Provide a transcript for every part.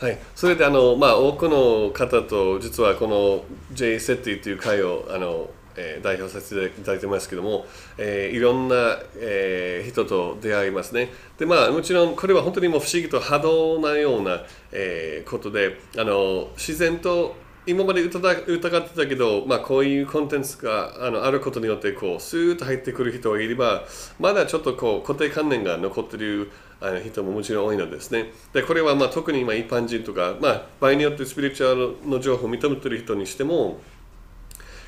はい、それであの、まあ、多くの方と実はこの J セッティという会をあの、えー、代表させていただいてますけども、えー、いろんな、えー、人と出会いますねでまあもちろんこれは本当にもう不思議と波動なような、えー、ことであの自然と今まで疑ってたけど、まあ、こういうコンテンツがあのあることによってこうスーッと入ってくる人がいればまだちょっとこう固定観念が残ってるあの人ももちろん多いのですね。でこれはまあ特に今一般人とか、まあ、場合によってスピリチュアルの情報を認めている人にしても、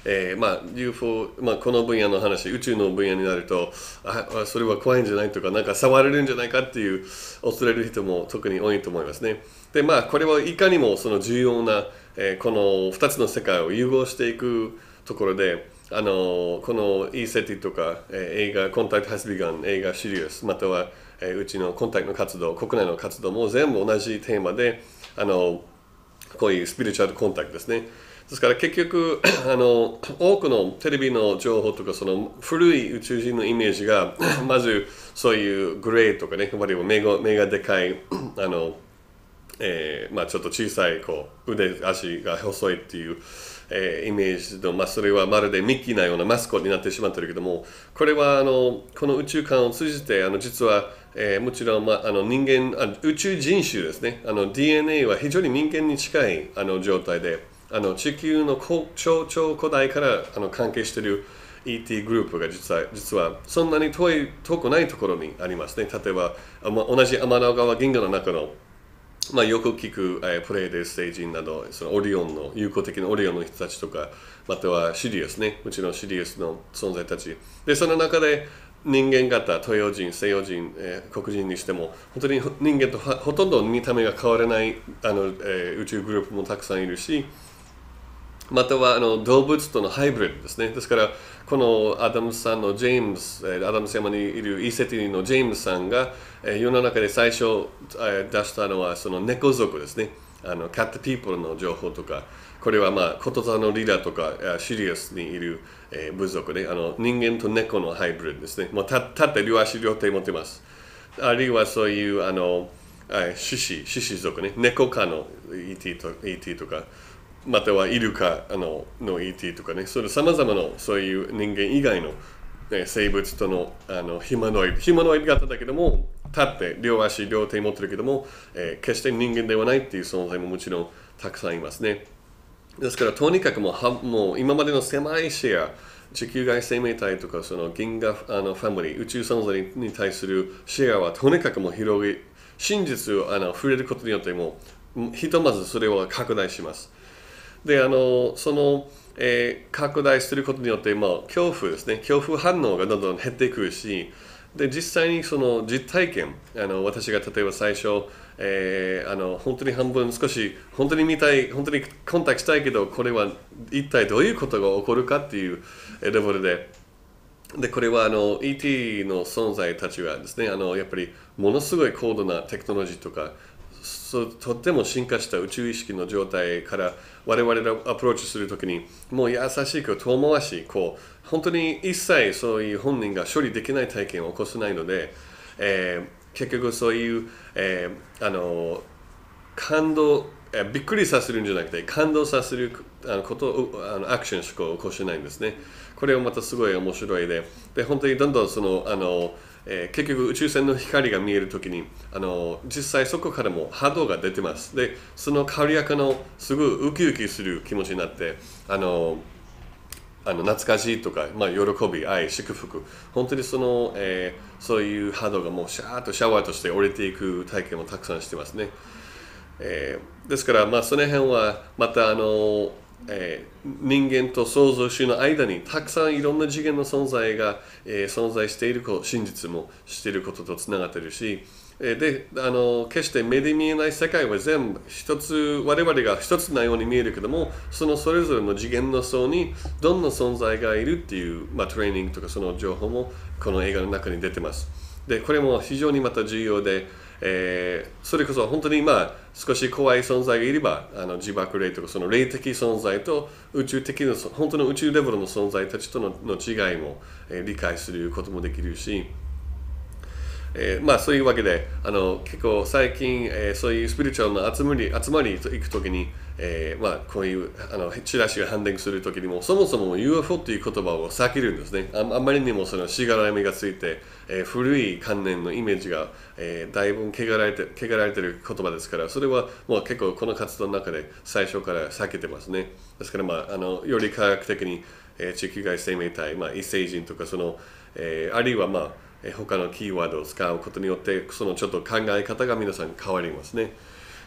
えー、まあ UFO、まあ、この分野の話宇宙の分野になるとあそれは怖いんじゃないとかなんか触れるんじゃないかっていう恐れる人も特に多いと思いますね。でまあこれはいかにもその重要な、えー、この2つの世界を融合していくところで。あのこの e ティとか、えー、映画コンタクトハスビガン映画シリウスまたは、えー、うちのコンタクトの活動国内の活動も全部同じテーマであのこういうスピリチュアルコンタクトですねですから結局 あの多くのテレビの情報とかその古い宇宙人のイメージが まずそういうグレーとかねあるいは目が目がでかい あの、えーまあ、ちょっと小さいこう腕足が細いっていうえー、イメージと、まあ、それはまるでミッキーなようなマスコットになってしまってるけどもこれはあのこの宇宙観を通じてあの実は、えー、もちろん、まあ、あの人間あ宇宙人種ですねあの DNA は非常に人間に近いあの状態であの地球の超超古代からあの関係している ET グループが実は実はそんなに遠い遠くないところにありますね例えば同じ天の川銀河の中のまあ、よく聞く、えー、プレイでステージなどそのオリオンの友好的なオリオンの人たちとかまたはシリウスねもちろんシリウスの存在たちでその中で人間型東洋人西洋人、えー、黒人にしても本当に人間とほとんど見た目が変わらないあの、えー、宇宙グループもたくさんいるしまたはあの動物とのハイブリッドですね。ですから、このアダムさんのジェームス、アダム山にいるイセティのジェームスさんが、世の中で最初出したのはその猫族ですね。あのカットピープルの情報とか、これはまあ、ことざのリラとか、シリアスにいる、え部族で、あの人間と猫のハイブリッドですね。もう立って両足両手持ってます。あるいはそういう、あの、獅子、獅子族ね、猫科の ET と ET とか。またはイルカあのの ET とかねそれさまざまなそういう人間以外の、生物とのあのヒマノイドヒマノイド型だけども立って両足両手持ってるけども、えー、決して人間ではないっていう存在ももちろんたくさんいますねですからとにかくもうはもう今までの狭いシェア地球外生命体とかその銀河あのファミリー宇宙存在に対するシェアはとにかくもう広げ真実をあの触れることによってもひとまずそれを拡大しますであのその、えー、拡大することによって、まあ、恐怖ですね恐怖反応がどんどん減ってくるしで実際にその実体験あの私が例えば最初、えー、あの本当に半分少し本当に見たい本当にコンタクトしたいけどこれは一体どういうことが起こるかっていうレベルででこれはあの ET の存在たちはですねあのやっぱりものすごい高度なテクノロジーとかそうとっても進化した宇宙意識の状態から我々がアプローチするときにもう優しく遠回しこう本当に一切そういう本人が処理できない体験を起こせないので、えー、結局そういう、えー、あの感動、えー、びっくりさせるんじゃなくて感動させるあのことあのアクションしか起こせないんですねこれはまたすごい面白いでで本当にどんどんそのあのえー、結局宇宙船の光が見える時にあの実際そこからも波動が出てますでその軽やかのすごいウキウキする気持ちになってあのあの懐かしいとか、まあ、喜び愛祝福本当にその、えー、そういう波動がもうシャーッとシャワーとして降りていく体験もたくさんしてますね、えー、ですから、まあ、その辺はまたあのえー、人間と創造主の間にたくさんいろんな次元の存在が、えー、存在している真実もしていることとつながっているし、えー、であの決して目で見えない世界は全部一つ我々が一つなように見えるけどもそのそれぞれの次元の層にどんな存在がいるっていう、まあ、トレーニングとかその情報もこの映画の中に出てます。でこれも非常にまた重要でえー、それこそ本当にまあ少し怖い存在がいればあの自爆霊とかその霊的存在と宇宙的な本当の宇宙レベルの存在たちとのの違いも、えー、理解することもできるし、えー、まあそういうわけであの結構最近、えー、そういうスピリチュアルの集まり集まりと行くきにえー、まあ、こういうあのチラシを判断するときにもそもそも UFO という言葉を避けるんですねああまりにもそのしがらみがついて、えー、古い観念のイメージが、えー、だいぶ汚られて汚られてる言葉ですからそれはもう結構この活動の中で最初から避けてますねですから、まあ、あのより科学的に、えー、地球外生命体、まあ、異星人とかその、えー、あるいはまあ他のキーワードを使うことによってそのちょっと考え方が皆さん変わりますね。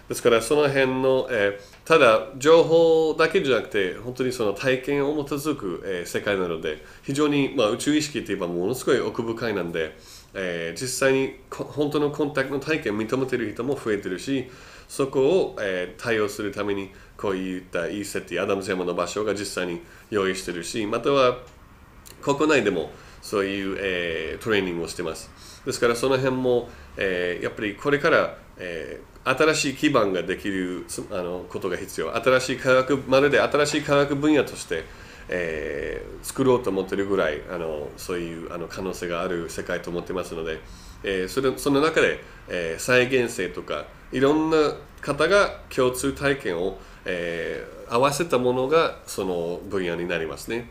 ですからその辺の、えー、ただ情報だけじゃなくて本当にその体験を基づく、えー、世界なので非常に、まあ、宇宙意識といえばものすごい奥深いなんで、えー、実際に本当のコンタクトの体験を認めている人も増えてるしそこを、えー、対応するためにこういったいいティアダムズ山の場所が実際に用意してるしまたは国内でもそういう、えー、トレーニングをしてますですからその辺も、えー、やっぱりこれからえー、新しい基盤ができるあのことが必要新しい科学まるで新しい科学分野として、えー、作ろうと思ってるぐらいあのそういうあの可能性がある世界と思ってますので、えー、それその中で、えー、再現性とかいろんな方が共通体験を、えー、合わせたものがその分野になりますね。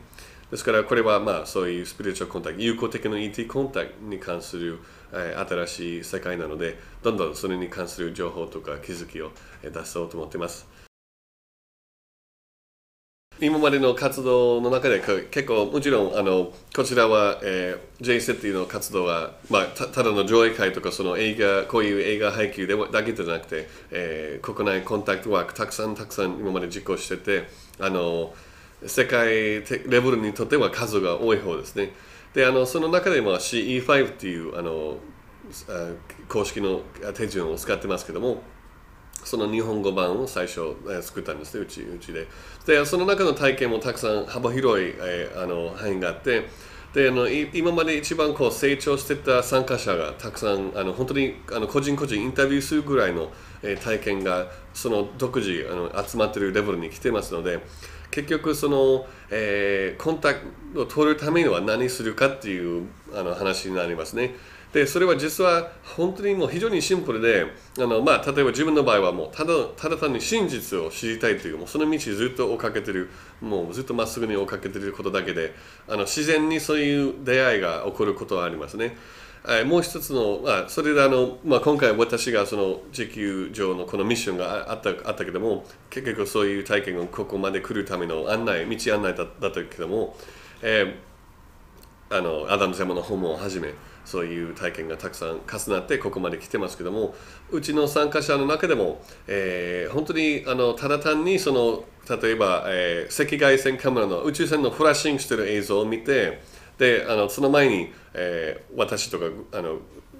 ですからこれはまあそういうスピリチュアルコンタクト、友好的な ET コンタクトに関する、え新しい世界なのでどんどんそれに関する情報とか気づきを出そうと思ってます今までの活動の中で結構もちろんあのこちらは、え J セティの活動は、まあ、たただの上映会とかその映画こういう映画配給でだけじゃなくて、えー、国内コンタクトワークたくさんたくさん今まで実行しててあの世界レベルにとっては数が多い方ですね。であのその中で、も CE5 っていうあの公式の手順を使ってますけどもその日本語版を最初、作ったんですねうちうちででその中の体験もたくさん幅広い、えあの範囲があってであの今まで一番こう成長してた参加者がたくさんあの本当にあの個人個人インタビューするぐらいの、え体験がその独自あの集まってるレベルに来てますので結局その、えー、コンタクトを取るためには何するかっていうあの話になりますね。でそれは実は本当にもう非常にシンプルであの、まあ、例えば自分の場合はもうただただ単に真実を知りたいというもうその道ずっと追っかけてるもうずっとまっすぐに追っかけてることだけであの自然にそういう出会いが起こることはありますね。はい、もう一つの、まあ、それあの、まあ、今回私がその地球上のこのミッションがあったあったけども結局そういう体験がここまで来るための案内道案内だったけども、えー、あのアダム様の問をはじめそういう体験がたくさん重なってここまで来てますけどもうちの参加者の中でも、えー、本当にあのただ単にその例えば、えー、赤外線カメラの宇宙船のフラッシングしてる映像を見てであのその前に、えー、私とかあの、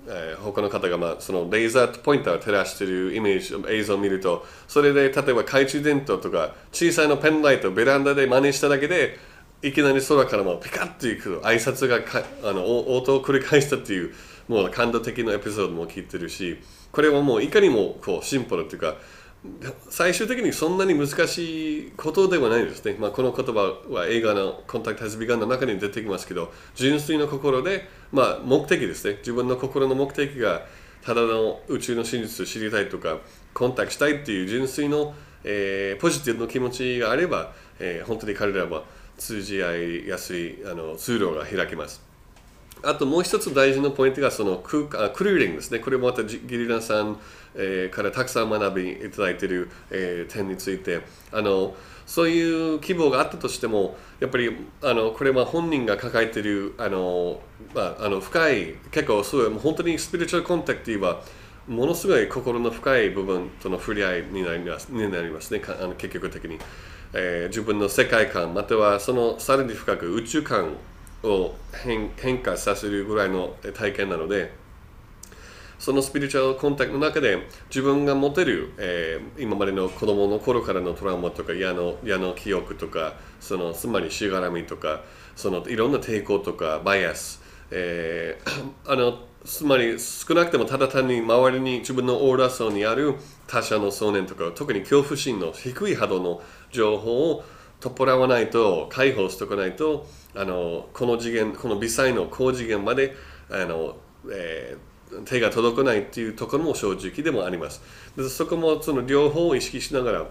えー、他の方が、まあ、そのレーザーポインターを照らしているイメージ映像を見るとそれで例えば懐中電灯とか小さいのペンライトベランダで真似しただけでいきなり空からもピカッといく挨拶がかあの応答を繰り返したっていうもう感動的なエピソードも聞いてるしこれはもういかにもこうシンプルというか最終的にそんなに難しいことではないですね、まあ、この言葉は映画の「コンタクト・ハズ・ビガン」の中に出てきますけど純粋な心で、まあ、目的ですね自分の心の目的がただの宇宙の真実を知りたいとかコンタクトしたいっていう純粋の、えー、ポジティブの気持ちがあれば、えー、本当に彼らは通じ合いやすいあの通路が開けます。あともう一つ大事なポイントがその空間クルーリングですねこれもまたゲリラさん、えからたくさん学びいただいている、え点についてあのそういう希望があったとしてもやっぱりあのこれは本人が抱えているあの、まあ、あの深い結構すごい本当にスピリチュアルコンタクトはものすごい心の深い部分との触れ合いになりますになりますねあの結局的に、えー、自分の世界観またはそのさらに深く宇宙観を変変化させるぐらいの体験なのでそのスピリチュアルコンタクトの中で自分が持てる、えー、今までの子供の頃からのトラウマとか嫌の嫌の記憶とかそのつまりしがらみとかそのいろんな抵抗とかバイアス、えー、あのつまり少なくてもただ単に周りに自分のオーラ層にある他者の想念とか特に恐怖心の低い波動の情報を取っ払わないと解放しておかないとあのこの次元この微細の高次元まであの、えー、手が届かないっていうところも正直でもありますでそこもその両方を意識しながら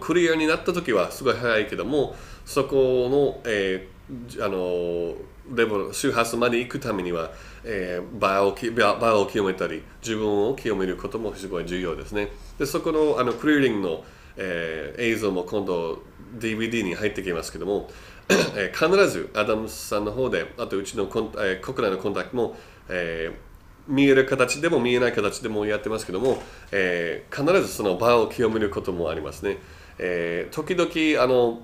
クリアになった時はすごい早いけどもそこの,、えー、あのレベル周波数まで行くためには、えー、場を場を清めたり自分を清めることもすごい重要ですねでそこのあのクリーリングの、えー、映像も今度 DVD に入ってきますけども、えー、必ずアダムスさんの方であとうちのコン、えー、国内のコンタクトも、えー、見える形でも見えない形でもやってますけども、え必ずその場を清めることもありますね、え時々あの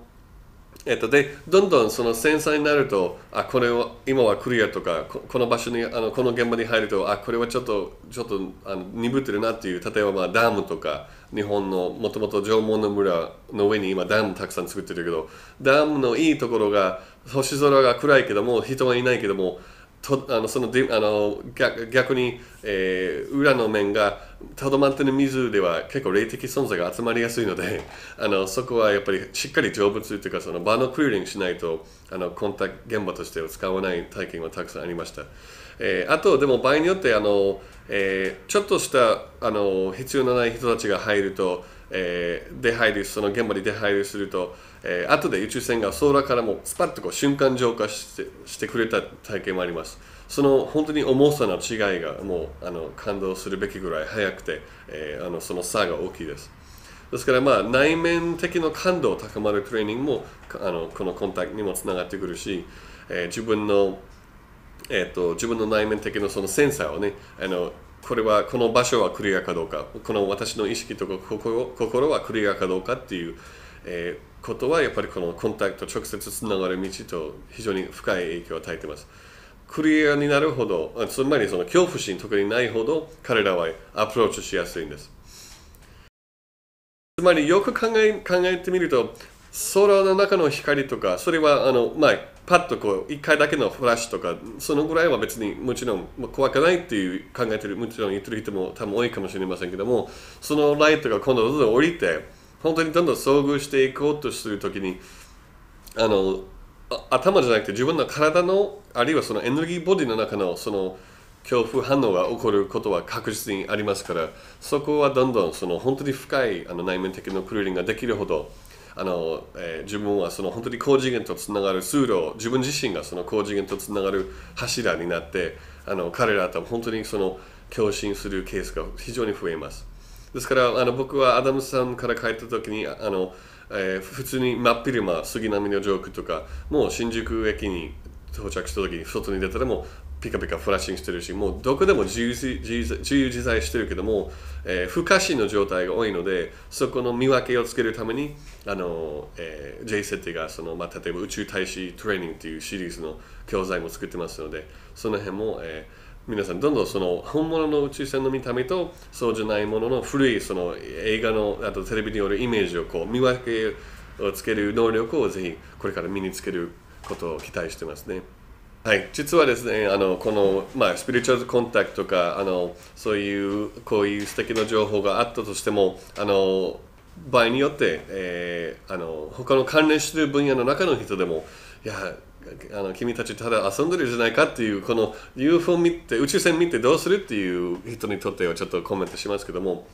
えっと、でどんどんその繊細になるとあこれを今はクリアとかこの場所にあのこの現場に入るとあこれはちょっとちょっとあの鈍ってるなっていう例えばまあダムとか日本のもともと縄文の村の上に今ダムたくさん作ってるけどダムのいいところが星空が暗いけども人はいないけどもとあのそのであの逆逆に、えー、裏の面がとどまっている水では結構霊的存在が集まりやすいので あのそこはやっぱりしっかり成仏というかその場のクリーリングしないとあのコンタ現場として使わない体験はたくさんありました。えー、あとでも場合によってあの、えー、ちょっとしたあの必要のない人たちが入ると、えー、出入りその現場に出入りするとえー、後で宇宙船が空からもスパッとこう瞬間浄化してしてくれた体験もありますその本当に重さの違いがもうあの感動するべきぐらい速くて、えー、あのその差が大きいですですからまあ内面的な感動を高まるトレーニングもあのこのコンタクトにもつながってくるし、えー、自分のえーと、自分の内面的なそのセンサーをねあのこれはこの場所はクリアかどうかこの私の意識とか心はクリアかどうかっていう、えーことはやっぱりこのコンタクト直接つながる道と非常に深い影響を与えていますクリアになるほどつまりその恐怖心特にないほど彼らはアプローチしやすいんですつまりよく考え考えてみると空の中の光とかそれはあの、まあ、パッとこう1回だけのフラッシュとかそのぐらいは別にもちろん怖くないっていう考えてるもちろん言ってる人も多分多いかもしれませんけどもそのライトが今度ずつ降りて本当にどんどん遭遇していこうとするときにあの頭じゃなくて自分の体のあるいはそのエネルギーボディの中のその恐怖反応が起こることは確実にありますからそこはどんどんその本当に深いあの内面的なクリーリングができるほどあの、えー、自分はその本当に高次元とつながる通路自分自身がその高次元とつながる柱になってあの彼らと本当にその共振するケースが非常に増えます。ですからあの僕はアダムさんから帰った時にあの、えー、普通に真っ昼間杉並のジョークとかもう新宿駅に到着した時に外に出たらもうピカピカフラッシングしてるしもうどこでも自由自由自在してるけども、えー、不可視の状態が多いのでそこの見分けをつけるためにあの、えー、J セティがその、まあ、例えば宇宙大使トレーニングというシリーズの教材も作ってますのでその辺も、えー皆さんどんどんその本物の宇宙船の見た目とそうじゃないものの古いその映画のあとテレビによるイメージをこう見分けをつける能力をぜひこれから身につけることを期待してますね。はい、実はですねあのこの、まあ、スピリチュアルコンタクトとかあのそういうこういう素敵な情報があったとしてもあの場合によって、えー、あの他の関連してる分野の中の人でもいやあの君たちただ遊んでるじゃないかっていうこの UFO 見て宇宙船見てどうするっていう人にとってはちょっとコメントしますけども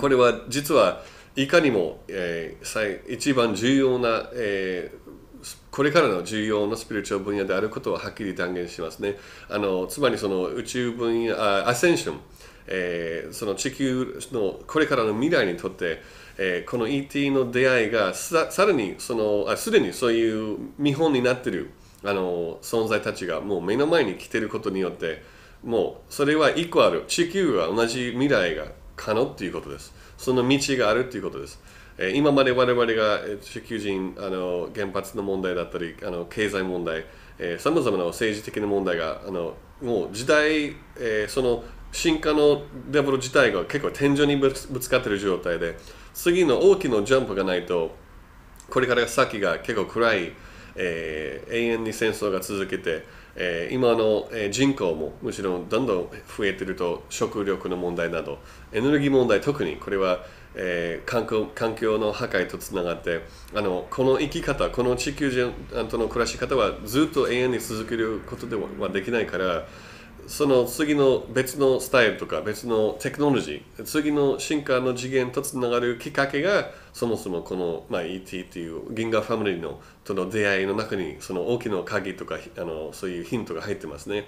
これは実はいかにも、えー、一番重要な、えー、これからの重要なスピリチュアル分野であることははっきり断言しますね。あのつまりその宇宙分野アセンション、えー、その地球のこれからの未来にとってえー、この ET の出会いがさらにそのあすでにそういう見本になってるあの存在たちがもう目の前に来てることによってもうそれは1個ある地球は同じ未来が可能っていうことですその道があるっていうことです、えー、今まで我々が地球人あの原発の問題だったりあの経済問題さまざまな政治的な問題があのもう時代、えー、その進化のデベル自体が結構天井にぶつかってる状態で次の大きなジャンプがないとこれから先が結構暗い、えー、永遠に戦争が続けて、えー、今の人口もむしろどんどん増えてると食力の問題などエネルギー問題特にこれは、えー、環境環境の破壊とつながってあのこの生き方この地球人との暮らし方はずっと永遠に続けることではできないから。その次の別のスタイルとか別のテクノロジー次の進化の次元とつながるきっかけがそもそもこの、まあ、ET という銀河ファミリーのとの出会いの中にその大きな鍵とかあのそういうヒントが入ってますね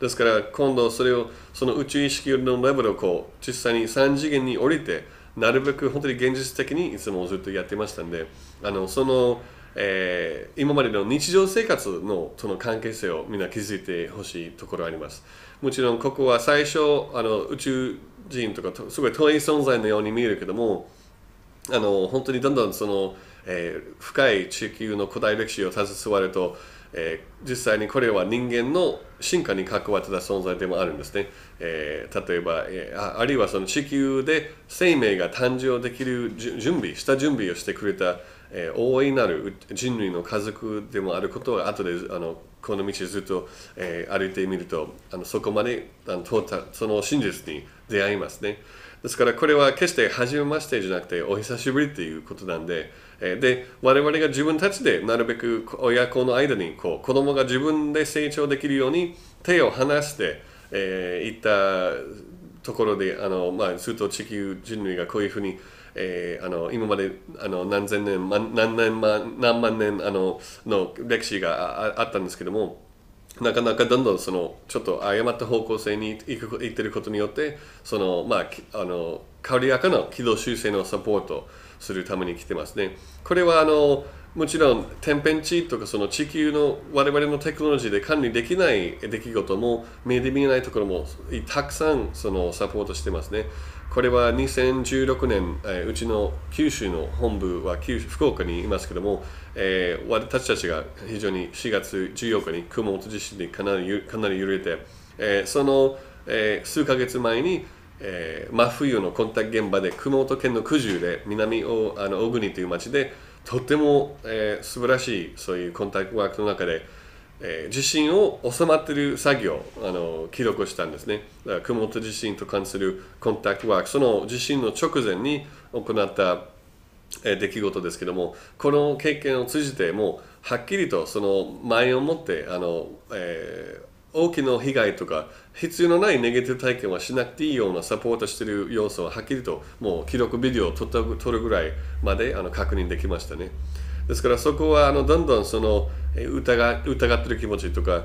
ですから今度それをその宇宙意識のレベルをこう実際に3次元に降りてなるべく本当に現実的にいつもずっとやってましたんであのそのえー、今までの日常生活のとの関係性をみんな気づいてほしいところあります。もちろんここは最初あの宇宙人とかすごい遠い存在のように見えるけどもあの本当にどんどんその、えー、深い地球の古代歴史を携わると、えー、実際にこれは人間の進化に関わってた存在でもあるんですね、えー、例えば、えー、あるいはその地球で生命が誕生できる準備した準備をしてくれたえー、大いなる人類の家族でもあることを後であのこの道ずっと、えー、歩いてみるとあのそこまであの通ったその真実に出会いますねですからこれは決して初めましてじゃなくてお久しぶりっていうことなんで、えー、で我々が自分たちでなるべく親子の間にこう子供が自分で成長できるように手を離して、えー、いったところであの、まあ、ずっと地球人類がこういうふうにえー、あの今まであの何千年何年何万年あのの歴史があったんですけどもなかなかどんどんそのちょっと誤った方向性に行く行ってることによってそのまああの軽やかな軌道修正のサポートするために来てますね。これはあのもちろん天変地異とかその地球の我々のテクノロジーで管理できない出来事も目で見えないところもたくさんそのサポートしてますね。これは2016年、えー、うちの九州の本部は九福岡にいますけども、えー、私たちが非常に4月14日に熊本地震でかなりかなり揺れて、えー、その、えー、数ヶ月前に、えー、真冬のコンタクト現場で熊本県の九十で南おあの小国という町でとても、えー、素晴らしいそういうコンタクトワークの中でえ地震を収まっている作業あの記録したんですね熊本地震と関するコンタクトワークその地震の直前に行った、え出来事ですけどもこの経験を通じてもうはっきりとその前をもってあの、えー大きな被害とか必要のないネガティブ体験はしなくていいようなサポートしている要素ははっきりともう記録ビデオを撮った撮るぐらいまであの確認できましたね。ですからそこはあのどんどんその疑疑ってる気持ちとか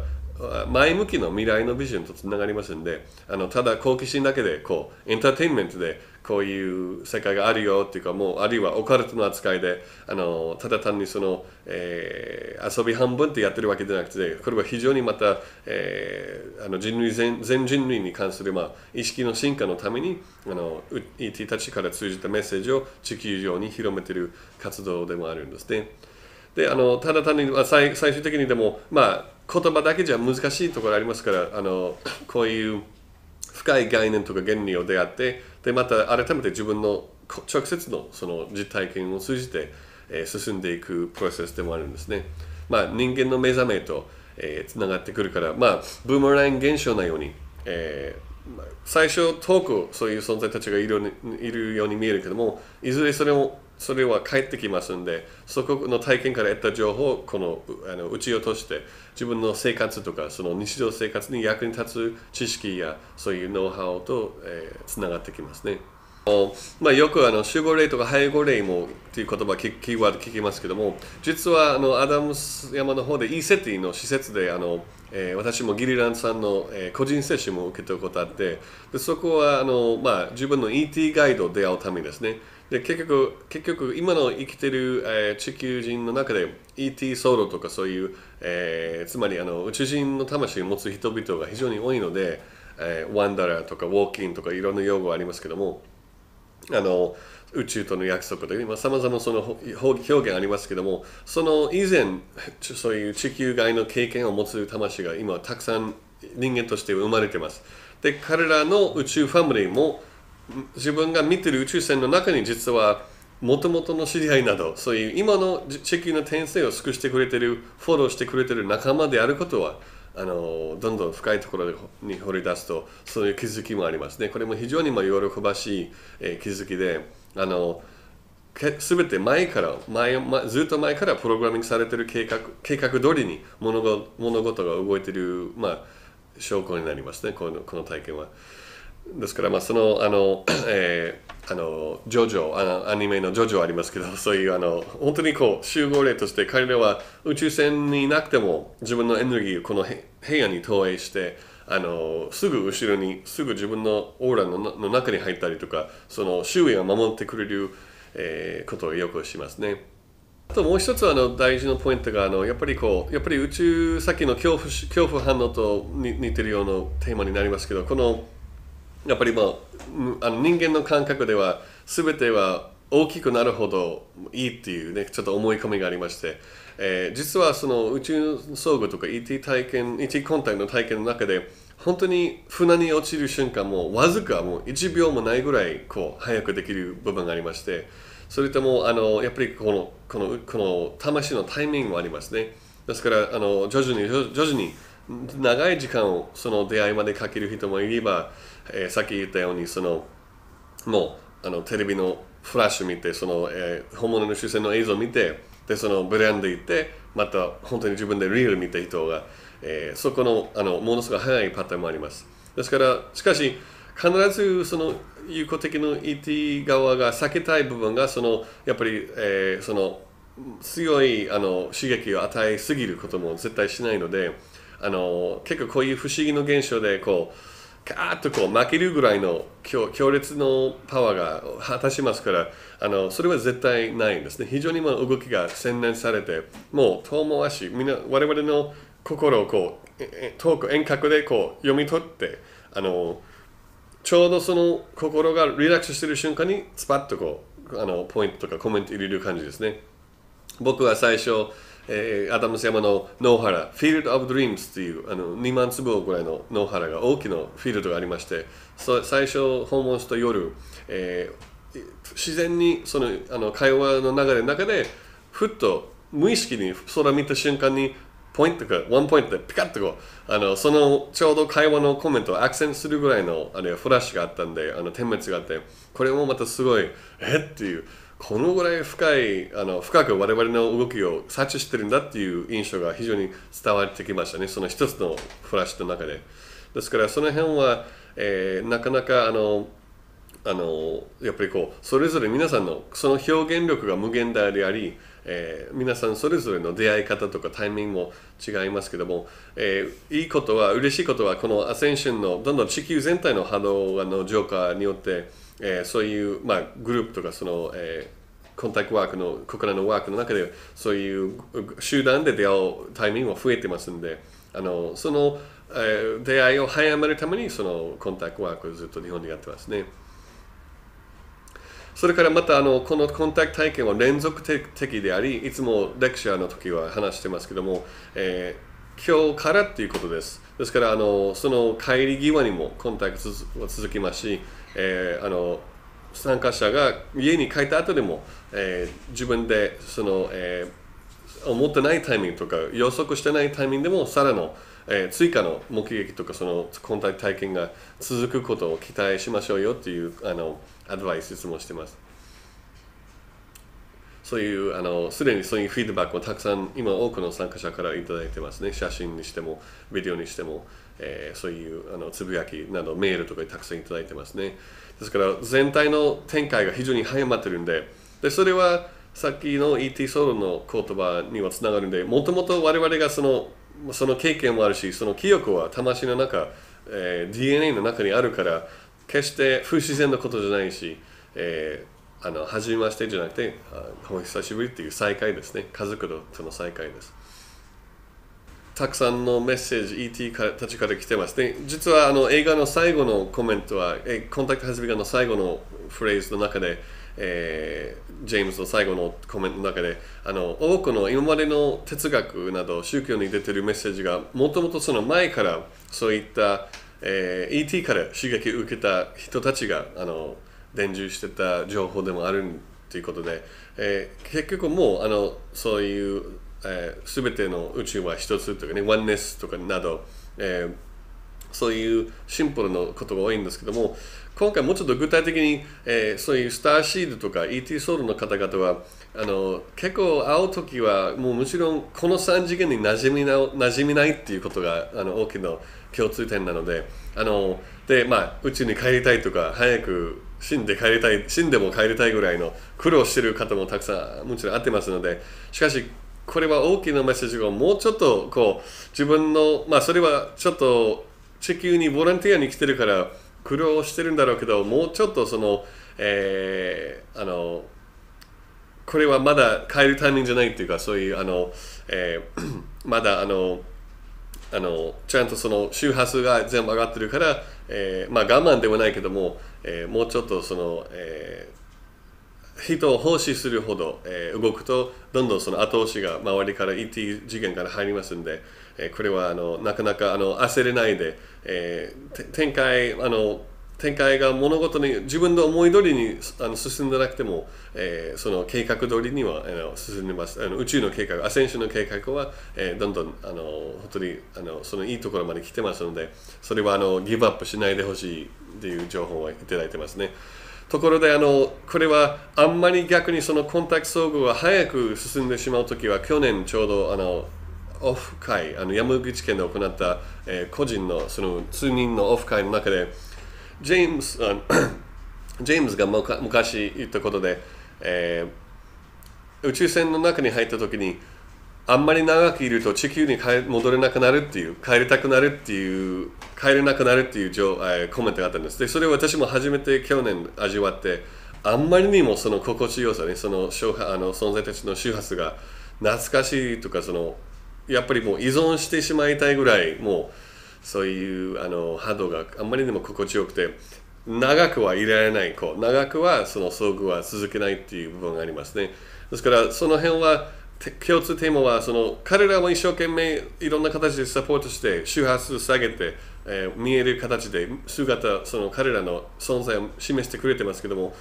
前向きの未来のビジョンとつながりますんであのただ好奇心だけでこうエンターテインメントでこういう世界があるよっていうかもうあるいはオカルトの扱いであのただ単にその、えー、遊び半分ってやってるわけじゃなくてこれは非常にまた、えー、あの人類全全人類に関する、まあ、意識の進化のためにあの ET たちから通じたメッセージを地球上に広めている活動でもあるんですね。であのただ単に、まあ、最最終的にでも、まあ、言葉だけじゃ難しいところありますからあのこういう深い概念とか原理を出会ってでまた改めて自分の直接のその実体験を通じて、えー、進んでいくプロセスでもあるんですね。まあ、人間の目覚めとつな、えー、がってくるから、まあ、ブーメラン現象のように、えー、最初遠くそういう存在たちがいるいるように見えるけどもいずれそれをそれは返ってきますんでそこの体験から得た情報をこのあのうち落として自分の生活とかその日常生活に役に立つ知識やそういうノウハウと、えー、つながってきますね。まあ、よくあの集合例とか背後例もという言葉キーワード聞きますけども実はあのアダムス山の方で e セティの施設であの、えー、私もギリランさんの、えー、個人接種も受けたことあってでそこはあの、まあ、自分の ET ガイドを出会うためですねで結局結局今の生きてる、えー、地球人の中で ET ソロとかそういう、えー、つまりあの宇宙人の魂を持つ人々が非常に多いので、えー、ワンダラーとかウォーキンとかいろんな用語ありますけどもあの宇宙との約束とかさまざまその表現ありますけどもその以前そういう地球外の経験を持つ魂が今たくさん人間として生まれてますで彼らの宇宙ファミリーも自分が見てる宇宙船の中に実はもともとの知り合いなどそういう今の地球の転生を尽くしてくれてるフォローしてくれてる仲間であることはあのどんどん深いところに掘り出すとそういう気づきもありますねこれも非常にまあ喜ばしい、えー、気づきであの全て前から前、ま、ずっと前からプログラミングされてる計画計画通りに物物事が動いてる、まあ、証拠になりますねこのこの体験は。ですから、まあ、その、あの、えーあのジョジョあのアニメのジョジョありますけど そういうあの本当にこう集合例として彼らは宇宙船にいなくても自分のエネルギーをこの部屋に投影してあのすぐ後ろにすぐ自分のオーラのの中に入ったりとかその周囲を守ってくれる、えー、ことをよくしますね。あともう一つあの大事なポイントがあのやっぱりこうやっぱり宇宙先の恐怖恐怖反応と似てるようなテーマになりますけどこのやっぱりもうあの人間の感覚では全ては大きくなるほどいいっていうねちょっと思い込みがありまして、えー、実はその宇宙装具とか ET 体験 ET 本体の体験の中で本当に船に落ちる瞬間もわずかもう1秒もないぐらいこう早くできる部分がありましてそれともあのやっぱりこのこのこの魂のタイミングもありますねですからあの徐々に徐々に長い時間をその出会いまでかける人もいればえー、さっき言ったようにそのもうあのテレビのフラッシュ見てその、えー、本物の主戦の映像を見てでそのブランド行ってまた本当に自分でリール見た人が、えー、そこのあのものすごい早いパターンもありますですからしかし必ずその有効的の ET 側が避けたい部分がそのやっぱり、えー、その強いあの刺激を与えすぎることも絶対しないのであの結構こういう不思議の現象でこうガーッとこう負けるぐらいの強烈のパワーが果たしますからあのそれは絶対ないんですね非常にも動きが洗練されてもう遠回しみんな我々の心をこう遠く遠隔でこう読み取ってあのちょうどその心がリラックスしてる瞬間にスパッとこうあのポイントとかコメント入れる感じですね僕は最初えー、アダムス山の野原フィールド・オブ・ドリームズというあの2万坪ぐらいの野原が大きなフィールドがありまして最初訪問した夜、えー、自然にそのあの会話の流れの中でふっと無意識に空見た瞬間にポイントかワンポイントでピカッとこうあのそのちょうど会話のコメントをアクセントするぐらいのあれフラッシュがあったんであの点滅があってこれもまたすごいえっていう。このぐらい深いあの深く我々の動きを察知してるんだっていう印象が非常に伝わってきましたねその一つのフラッシュの中でですからその辺は、えー、なかなかあのあのやっぱりこうそれぞれ皆さんのその表現力が無限大であり、えー、皆さんそれぞれの出会い方とかタイミングも違いますけども、えー、いいことは嬉しいことはこのアセンションのどんどん地球全体の波動の浄化によってえー、そういう、まあ、グループとかその、えー、コンタクトワークのここらのワークの中でそういう集団で出会うタイミングも増えてますんであのその、えー、出会いを早めるためにそのコンタクトワークをずっと日本でやってますね。それからまたあのこのコンタクト体験は連続的でありいつもレクチャーの時は話してますけども、えー、今日からっていうことですですからあのその帰り際にもコンタクトは続きますしえー、あの参加者が家に帰った後でも、えー、自分でその、えー、思ってないタイミングとか予測してないタイミングでもさらの、えー、追加の目撃とかその今回体験が続くことを期待しましょうよっていうあのアドバイス質問してます。そういうあのすでにそういうフィードバックもたくさん今多くの参加者から頂いてますね写真にしてもビデオにしても。えー、そういうあのつぶやきなどメールとかたくさんいただいてますねですから全体の展開が非常に早まってるんででそれはさっきの ET ソロの言葉にはつながるんでもともと我々がそのその経験もあるしその記憶は魂の中、えー、DNA の中にあるから決して不自然なことじゃないし、えー、あの初めましてじゃなくてお久しぶりっていう再会ですね家族との再会ですたくさんのメッセージ ET からたちから来てますね実はあの映画の最後のコメントは「コンタクト・ハズビガ」の最後のフレーズの中で、えー、ジェームズの最後のコメントの中であの多くの今までの哲学など宗教に出てるメッセージがもともとその前からそういった、えー、ET から刺激を受けた人たちがあの伝授してた情報でもあるということで、えー、結局もうあのそういうえー、全ての宇宙は一つとかね、ワンネスとかなど、えー、そういうシンプルなことが多いんですけども、今回もうちょっと具体的に、えー、そういうスターシードとか ET ソウルの方々は、あの結構会うときはもうもちろんこの3次元に馴染みな馴染みないっていうことがあの大きな共通点なのであので、まあ、宇宙に帰りたいとか早く死んで帰りたい死んでも帰りたいぐらいの苦労してる方もたくさんもちろん会ってますのでしかしこれは大きなメッセージがもうちょっとこう自分のまあそれはちょっと地球にボランティアに来てるから苦労してるんだろうけどもうちょっとその、えー、あのこれはまだ変えるタイミングじゃないっていうかそういうあの、えー、まだあのあのちゃんとその周波数が全部上がってるから、えー、まあ我慢ではないけども、えー、もうちょっとその、えー人を奉仕するほど、えー、動くとどんどんその後押しが周りから ET 次元から入りますんで、えー、これはあのなかなかあの焦れないで、えー、展開あの展開が物事に自分の思い通りにあの進んでなくても、えー、その計画通りにはあの進んでますあの宇宙の計画アセンションの計画は、えー、どんどんあの本当にあのそのいいところまで来てますのでそれはあのギブアップしないでほしいっていう情報はいただいてますね。ところであのこれはあんまり逆にそのコンタクト総合が早く進んでしまうときは去年ちょうどあのオフ会あの山口県で行った、えー、個人のその数人のオフ会の中でジェームスあ ジェームズが昔言ったことで、えー、宇宙船の中に入ったときにあんまり長くいると地球に戻れなくなるっていう帰りたくなるっていう帰れなくなるっていう情、えー、コメントがあったんですでそれを私も初めて去年味わってあんまりにもその心地よさねそのあの存在たちの周波数が懐かしいとかそのやっぱりもう依存してしまいたいぐらいもうそういうあの波動があんまりにも心地よくて長くはいられないこう長くはその遭遇は続けないっていう部分がありますねですからその辺は共通テーマはその彼らも一生懸命いろんな形でサポートして周波数下げて、えー、見える形で姿その彼らの存在を示してくれてますけども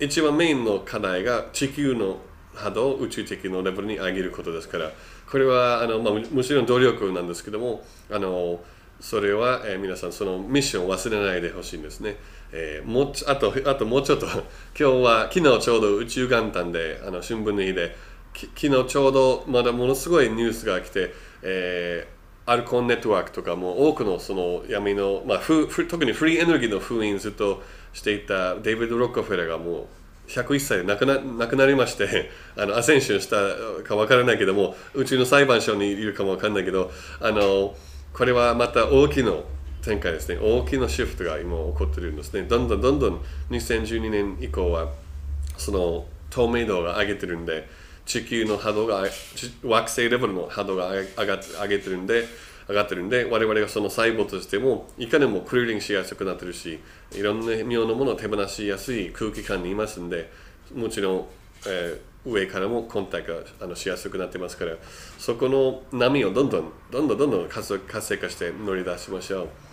一番メインの課題が地球の波動を宇宙的のレベルに上げることですからこれはあの、まあ、もちろん努力なんですけどもあのそれは、えー、皆さんそのミッションを忘れないでほしいんですね。えー、もあとあともうちょっと今日は昨日ちょうど宇宙元旦であの春分の日で。き昨日ちょうどまだものすごいニュースが来て、えー、アルコンネットワークとかも多くのその闇の、まあ、ふふ特にフリーエネルギーの封印ずっとしていたデイビッド・ロックフェラがもう101歳で亡くな亡くなりましてあのアセンションしたか分からないけどもうちの裁判所にいるかも分からないけどあのこれはまた大きな展開ですね大きなシフトが今起こってるんですねどんどんどんどん2012年以降はその透明度が上げてるんで地球の波動が惑星レベルの波動が上が上げてるんで上がってるんで我々がその細胞としてもいかにもクリーリングしやすくなってるしいろんな妙なものを手放しやすい空気感にいますんでもちろん、えー、上からもコンタクトあのしやすくなってますからそこの波をどんどんどんどんどんどん活性化して乗り出しましょう。